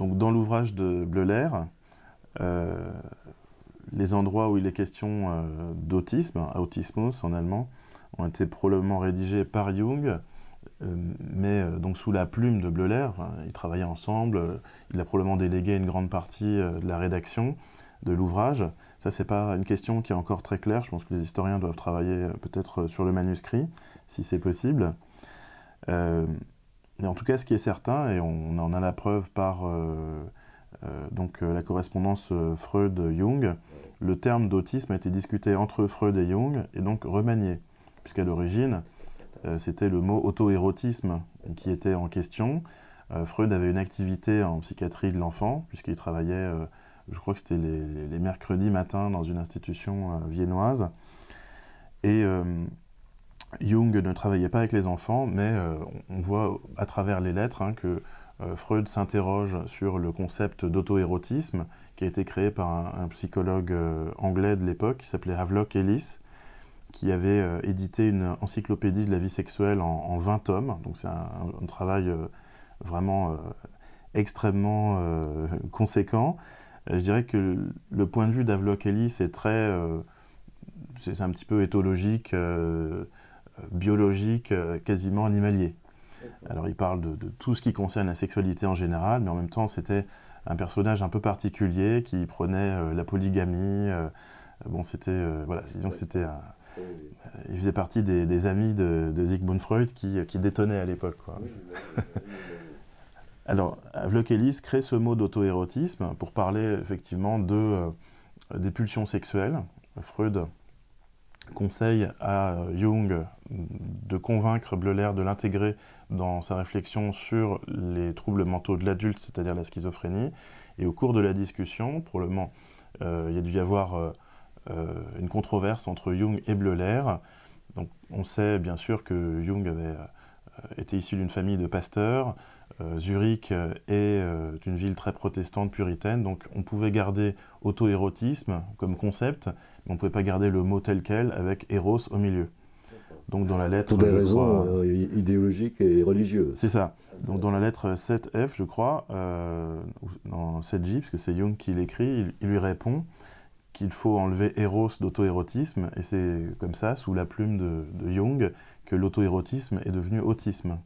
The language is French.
Donc dans l'ouvrage de Bleuler, euh, les endroits où il est question euh, d'autisme, autismus en allemand, ont été probablement rédigés par Jung, euh, mais donc sous la plume de Bleuler. ils travaillaient ensemble, il a probablement délégué une grande partie de la rédaction de l'ouvrage. Ça, ce n'est pas une question qui est encore très claire. Je pense que les historiens doivent travailler peut-être sur le manuscrit, si c'est possible. Et en tout cas, ce qui est certain, et on en a la preuve par euh, euh, donc, euh, la correspondance Freud-Jung, le terme d'autisme a été discuté entre Freud et Jung, et donc remanié, puisqu'à l'origine, c'était le mot auto-érotisme qui était en question. Freud avait une activité en psychiatrie de l'enfant, puisqu'il travaillait, je crois que c'était les, les, mercredis matins, dans une institution viennoise. Et Jung ne travaillait pas avec les enfants, mais euh, on voit à travers les lettres hein, que euh, Freud s'interroge sur le concept d'auto-érotisme qui a été créé par un, psychologue euh, anglais de l'époque qui s'appelait Havelock Ellis, qui avait édité une encyclopédie de la vie sexuelle en, 20 tomes. Donc c'est un, travail vraiment extrêmement conséquent. Je dirais que le point de vue d'Havelock Ellis est très. c'est un petit peu éthologique biologique euh, quasiment animalier. Alors il parle de, tout ce qui concerne la sexualité en général, mais en même temps c'était un personnage un peu particulier qui prenait euh, la polygamie. Euh, bon, c'était voilà, disons c'était il faisait partie des, amis de, de, Sigmund Freud qui, qui à l'époque. Alors, Avlok crée ce mot d'auto-érotisme pour parler effectivement de, des pulsions sexuelles. Freud conseille à euh, Jung de convaincre Bleuler de l'intégrer dans sa réflexion sur les troubles mentaux de l'adulte, c'est-à-dire la schizophrénie. Et au cours de la discussion, probablement, euh, il y a dû y avoir euh, une controverse entre Jung et Bleuler. Donc, on sait bien sûr que Jung avait été issu d'une famille de pasteurs, euh, Zurich euh, est euh, une ville très protestante, puritaine, donc on pouvait garder auto-érotisme comme concept, mais on ne pouvait pas garder le mot tel quel avec Eros au milieu. Donc dans la lettre... Pour des raisons idéologiques et religieuses. C'est ça. Donc dans la lettre 7F, je crois, euh, dans 7J, parce que c'est Jung qui l'écrit, il, lui répond qu'il faut enlever Eros d'auto-érotisme, et c'est comme ça, sous la plume de, de Jung, que l'auto-érotisme est devenu autisme.